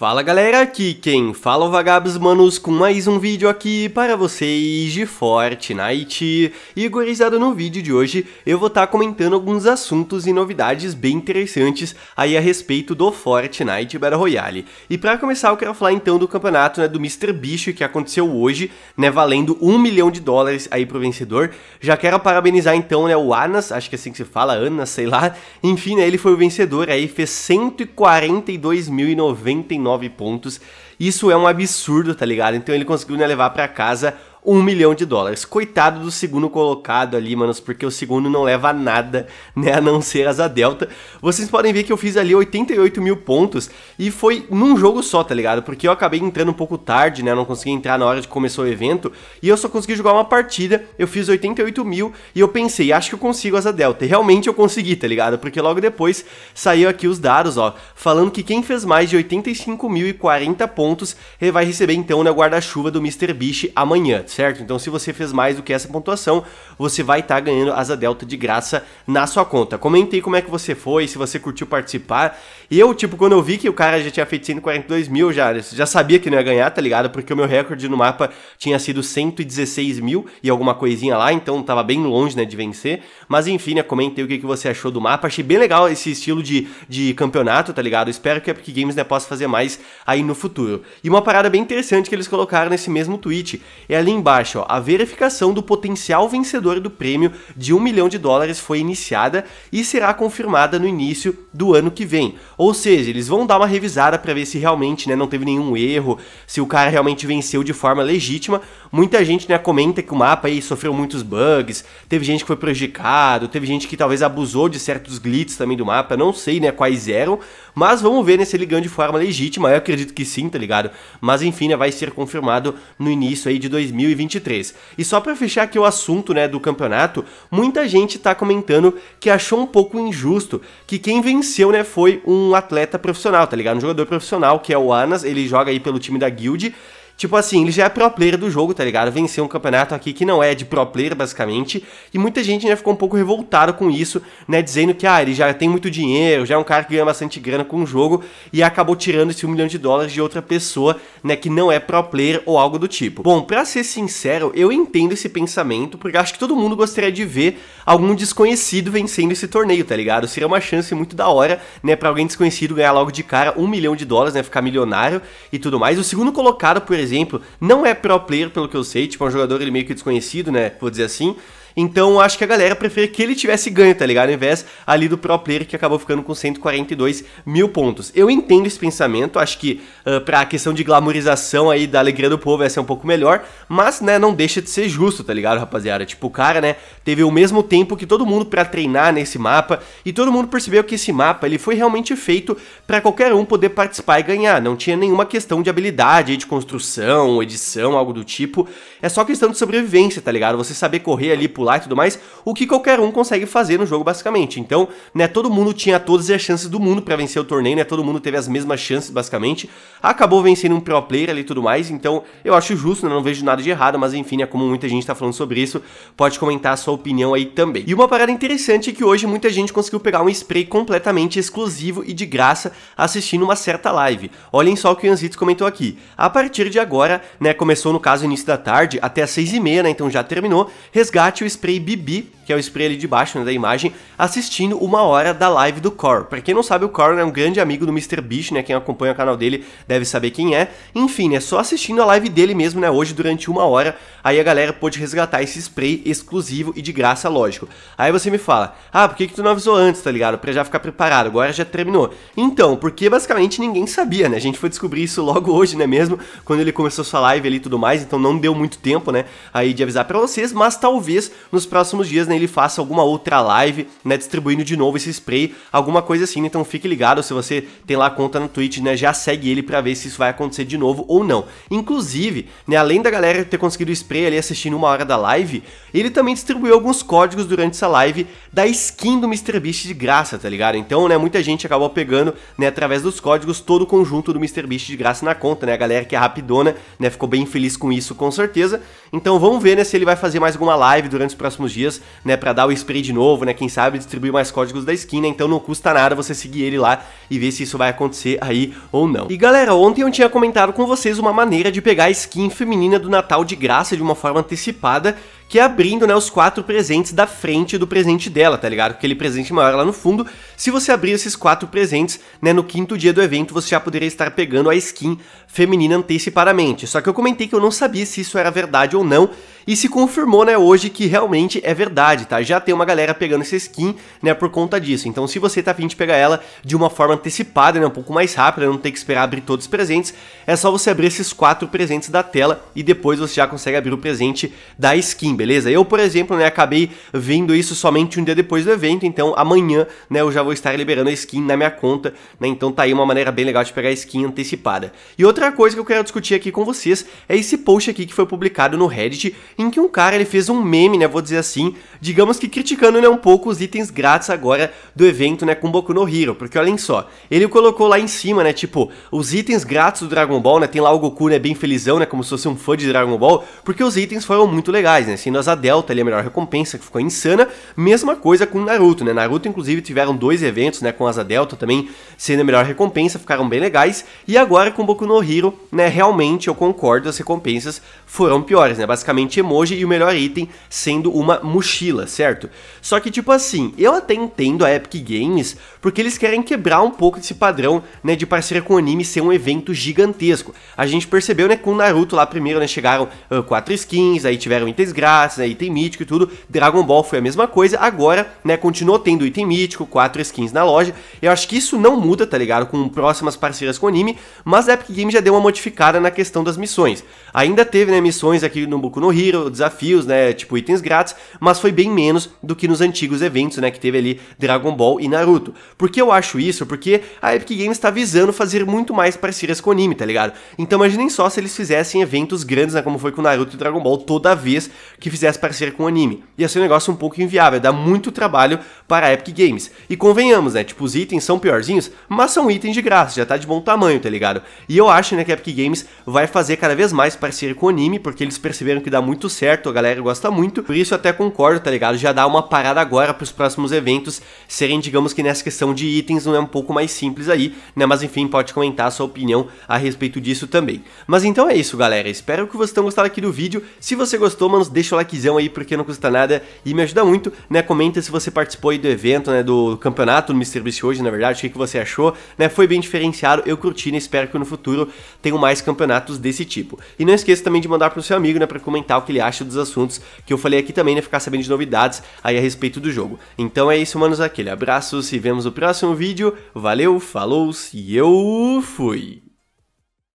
Fala galera, aqui quem fala é o Vagabos Manos com mais um vídeo aqui para vocês de Fortnite. E gurizada, no vídeo de hoje eu vou estar tá comentando alguns assuntos e novidades bem interessantes aí a respeito do Fortnite Battle Royale. E para começar eu quero falar então do campeonato né, do Mr. Bicho que aconteceu hoje, né, valendo um milhão de dólares aí pro vencedor. Já quero parabenizar então né, o Anas, acho que é assim que se fala, Anas, sei lá. Enfim, né, ele foi o vencedor aí, fez 142.099 29 pontos. Isso é um absurdo, tá ligado? Então ele conseguiu né, levar para casa um milhão de dólares. Coitado do segundo colocado ali, manos, porque o segundo não leva a nada, né, a não ser asa delta. Vocês podem ver que eu fiz ali 88 mil pontos e foi num jogo só, tá ligado? Porque eu acabei entrando um pouco tarde, né, eu não consegui entrar na hora de começar o evento e eu só consegui jogar uma partida, eu fiz 88 mil e eu pensei, acho que eu consigo asa delta. E realmente eu consegui, tá ligado? Porque logo depois saiu aqui os dados, ó, falando que quem fez mais de 85.040 pontos vai receber então na guarda-chuva do Mr. Beast amanhã certo? Então, se você fez mais do que essa pontuação, você vai estar tá ganhando asa delta de graça na sua conta. Comentei como é que você foi, se você curtiu participar. E eu, tipo, quando eu vi que o cara já tinha feito 142 mil, já, já sabia que não ia ganhar, tá ligado? Porque o meu recorde no mapa tinha sido 116 mil e alguma coisinha lá, então tava bem longe, né, de vencer. Mas enfim, né, comentei o que, que você achou do mapa. Achei bem legal esse estilo de, de campeonato, tá ligado? Espero que a Epic Games né, possa fazer mais aí no futuro. E uma parada bem interessante que eles colocaram nesse mesmo tweet é a linguagem embaixo, ó, a verificação do potencial vencedor do prêmio de 1 milhão de dólares foi iniciada e será confirmada no início do ano que vem. Ou seja, eles vão dar uma revisada para ver se realmente né, não teve nenhum erro, se o cara realmente venceu de forma legítima. Muita gente né, comenta que o mapa aí sofreu muitos bugs, teve gente que foi prejudicado, teve gente que talvez abusou de certos glitches também do mapa, não sei né, quais eram, mas vamos ver né, se ele ganhou de forma legítima, eu acredito que sim, tá ligado? Mas enfim, né, vai ser confirmado no início aí de 2020. 2023. E só para fechar aqui o assunto, né, do campeonato, muita gente tá comentando que achou um pouco injusto que quem venceu, né, foi um atleta profissional, tá ligado? Um jogador profissional que é o Anas, ele joga aí pelo time da Guild Tipo assim, ele já é pro player do jogo, tá ligado? Venceu um campeonato aqui que não é de pro player, basicamente. E muita gente já ficou um pouco revoltado com isso, né? Dizendo que, ah, ele já tem muito dinheiro, já é um cara que ganha bastante grana com o jogo e acabou tirando esse um milhão de dólares de outra pessoa, né? Que não é pro player ou algo do tipo. Bom, pra ser sincero, eu entendo esse pensamento, porque acho que todo mundo gostaria de ver algum desconhecido vencendo esse torneio, tá ligado? Seria uma chance muito da hora, né? Pra alguém desconhecido ganhar logo de cara um milhão de dólares, né? Ficar milionário e tudo mais. O segundo colocado, por exemplo, exemplo, não é pro player, pelo que eu sei, tipo, é um jogador ele meio que desconhecido, né? Vou dizer assim, então acho que a galera prefere que ele tivesse ganho, tá ligado? Ao invés ali do pro player que acabou ficando com 142 mil pontos. Eu entendo esse pensamento, acho que uh, pra questão de glamorização aí da alegria do povo ia ser é um pouco melhor, mas né, não deixa de ser justo, tá ligado, rapaziada? Tipo, o cara, né, teve o mesmo tempo que todo mundo para treinar nesse mapa e todo mundo percebeu que esse mapa ele foi realmente feito para qualquer um poder participar e ganhar. Não tinha nenhuma questão de habilidade, de construção, edição, algo do tipo. É só questão de sobrevivência, tá ligado? Você saber correr ali por pular e tudo mais, o que qualquer um consegue fazer no jogo basicamente. Então, né, todo mundo tinha todas as chances do mundo para vencer o torneio, né? Todo mundo teve as mesmas chances basicamente. Acabou vencendo um pro player ali e tudo mais, então eu acho justo, né, não vejo nada de errado, mas enfim, é como muita gente tá falando sobre isso, pode comentar a sua opinião aí também. E uma parada interessante é que hoje muita gente conseguiu pegar um spray completamente exclusivo e de graça assistindo uma certa live. Olhem só o que o Yanzitz comentou aqui. A partir de agora, né, começou no caso início da tarde até às 6 e meia, né, então já terminou, resgate o spray BB, que é o spray ali de baixo né, da imagem, assistindo uma hora da live do Cor. Pra quem não sabe, o Cor é um grande amigo do Mr. Beast, né? Quem acompanha o canal dele deve saber quem é. Enfim, é né, só assistindo a live dele mesmo, né? Hoje, durante uma hora, aí a galera pôde resgatar esse spray exclusivo e de graça, lógico. Aí você me fala, ah, por que, que tu não avisou antes, tá ligado? Pra já ficar preparado, agora já terminou. Então, porque basicamente ninguém sabia, né? A gente foi descobrir isso logo hoje, né mesmo? Quando ele começou sua live ali e tudo mais, então não deu muito tempo, né? Aí de avisar para vocês, mas talvez nos próximos dias né, ele faça alguma outra live, né, distribuindo de novo esse spray, alguma coisa assim, né? então fique ligado, se você tem lá conta no Twitch, né, já segue ele para ver se isso vai acontecer de novo ou não. Inclusive, né, além da galera ter conseguido o spray ali assistindo uma hora da live, ele também distribuiu alguns códigos durante essa live da skin do MrBeast de graça, tá ligado? Então, né, muita gente acabou pegando, né, através dos códigos, todo o conjunto do MrBeast de graça na conta, né? A galera que é rapidona, né, ficou bem feliz com isso, com certeza. Então, vamos ver, né, se ele vai fazer mais alguma live durante nos próximos dias, né, para dar o spray de novo, né, quem sabe distribuir mais códigos da skin, né, então não custa nada você seguir ele lá e ver se isso vai acontecer aí ou não. E galera, ontem eu tinha comentado com vocês uma maneira de pegar a skin feminina do Natal de graça de uma forma antecipada, que é abrindo, né, os quatro presentes da frente do presente dela, tá ligado? Aquele presente maior lá no fundo. Se você abrir esses quatro presentes, né, no quinto dia do evento, você já poderia estar pegando a skin feminina antecipadamente. Só que eu comentei que eu não sabia se isso era verdade ou não, e se confirmou, né, hoje que realmente é verdade, tá? Já tem uma galera pegando essa skin, né, por conta disso. Então, se você tá afim de pegar ela de uma forma antecipada, né, um pouco mais rápida, não ter que esperar abrir todos os presentes, é só você abrir esses quatro presentes da tela e depois você já consegue abrir o presente da skin, beleza? Eu, por exemplo, né, acabei vendo isso somente um dia depois do evento, então amanhã, né, eu já vou estar liberando a skin na minha conta, né? Então tá aí uma maneira bem legal de pegar a skin antecipada. E outra coisa que eu quero discutir aqui com vocês é esse post aqui que foi publicado no Reddit, em que um cara ele fez um meme, né, vou dizer assim, digamos que criticando né, um pouco os itens grátis agora do evento, né, com Boku no Hero, porque olhem só, ele colocou lá em cima, né, tipo, os itens grátis do Dragon Ball, né, tem lá o Goku, né, bem felizão, né, como se fosse um fã de Dragon Ball, porque os itens foram muito legais, né, assim, sendo a Delta ali a melhor recompensa, que ficou insana. Mesma coisa com Naruto, né? Naruto, inclusive, tiveram dois eventos, né? Com Asa Delta também sendo a melhor recompensa, ficaram bem legais. E agora com Boku no Hero, né? Realmente eu concordo, as recompensas foram piores, né? Basicamente emoji e o melhor item sendo uma mochila, certo? Só que, tipo assim, eu até entendo a Epic Games, porque eles querem quebrar um pouco desse padrão, né? De parceria com o anime ser um evento gigantesco. A gente percebeu, né? Com Naruto lá primeiro, né? Chegaram uh, quatro skins, aí tiveram itens grátis grátis, né, item mítico e tudo. Dragon Ball foi a mesma coisa, agora, né, continuou tendo item mítico, quatro skins na loja. Eu acho que isso não muda, tá ligado? Com próximas parcerias com anime, mas a Epic Games já deu uma modificada na questão das missões. Ainda teve, né, missões aqui no Boku no Hero, desafios, né, tipo itens grátis, mas foi bem menos do que nos antigos eventos, né, que teve ali Dragon Ball e Naruto. Por que eu acho isso? Porque a Epic Games tá visando fazer muito mais parcerias com anime, tá ligado? Então imaginem só se eles fizessem eventos grandes, né, como foi com Naruto e Dragon Ball toda vez que fizesse parecer com anime. Ia ser um negócio um pouco inviável, dá muito trabalho para a Epic Games. E convenhamos, né? Tipo, os itens são piorzinhos, mas são itens de graça, já tá de bom tamanho, tá ligado? E eu acho, né, que a Epic Games vai fazer cada vez mais parecer com anime, porque eles perceberam que dá muito certo, a galera gosta muito. Por isso eu até concordo, tá ligado? Já dá uma parada agora para os próximos eventos serem, digamos que nessa questão de itens, não é um pouco mais simples aí, né? Mas enfim, pode comentar a sua opinião a respeito disso também. Mas então é isso, galera. Espero que vocês tenham gostado aqui do vídeo. Se você gostou, mano, deixa o likezão aí, porque não custa nada e me ajuda muito, né? Comenta se você participou aí do evento, né? Do campeonato do MrBeast hoje, na verdade, o que, você achou, né? Foi bem diferenciado, eu curti, né? Espero que no futuro tenham mais campeonatos desse tipo. E não esqueça também de mandar pro seu amigo, né? Pra comentar o que ele acha dos assuntos que eu falei aqui também, né? Ficar sabendo de novidades aí a respeito do jogo. Então é isso, manos, aquele abraço, se vemos no próximo vídeo, valeu, falou e eu fui!